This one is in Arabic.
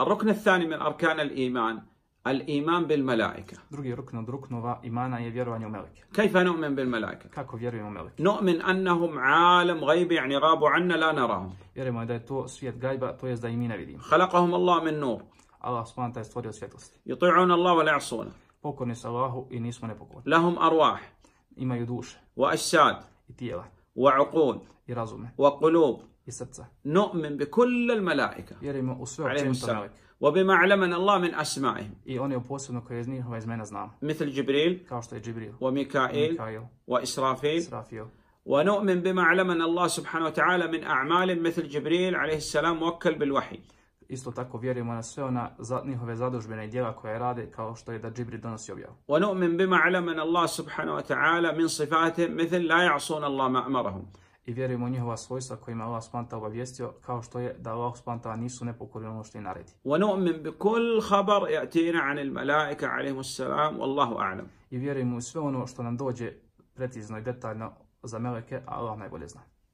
الركن الثاني من أركان الإيمان الإيمان بالملائكة drugi rukn od ruknova imana je vjerovanje u meleke كيف نؤمن بالملائكة kako vjerujemo u meleke نؤمن أنهم عالم غيب يعني غابوا عنا لا نراهم vjerujemo da je to svijet gajba to jest da ih mi ne vidimo خلقهم الله من نور Allah subhanahu wa ta'ala stvorio svjetlosti يطيعون الله ولا يعصونه pokorni su Allahu i nismo nepokorni لهم أرواح imaju duše وأجساد i tijela وعقول i razume وقلوب يسد نؤمن بكل الملائكة عليهم السلام وبما علمنا الله من أسمائهم I one posebno koje iz njihova imena مثل جبريل kao što je Džibril وميكائيل وإسرافيل إسرافيل ونؤمن بما علمنا الله سبحانه وتعالى من أعمال مثل جبريل عليه السلام موكل بالوحي Isto tako vjerujemo na sve ona za, njihove zadužbene i djela koje rade kao što je da Džibri donosi objavu. ونؤمن بما علمنا الله سبحانه وتعالى من صفاته مثل لا يعصون الله ما أمرهم. i vjerujemo u njihova svojstva kojima Allah spanta obavijestio, kao što je da Allah spanta nisu nepokorili ono što je naredi. وَنُؤْمِنْ بِكُلْ خَبَرْ اَعْتِينَ عَنِ الْمَلَائِكَ عَلَيْهُ السَّلَامُ وَاللَّهُ أَعْلَمُ I vjerujemo u sve ono što nam dođe precizno i detaljno za meleke, a Allah najbolje zna.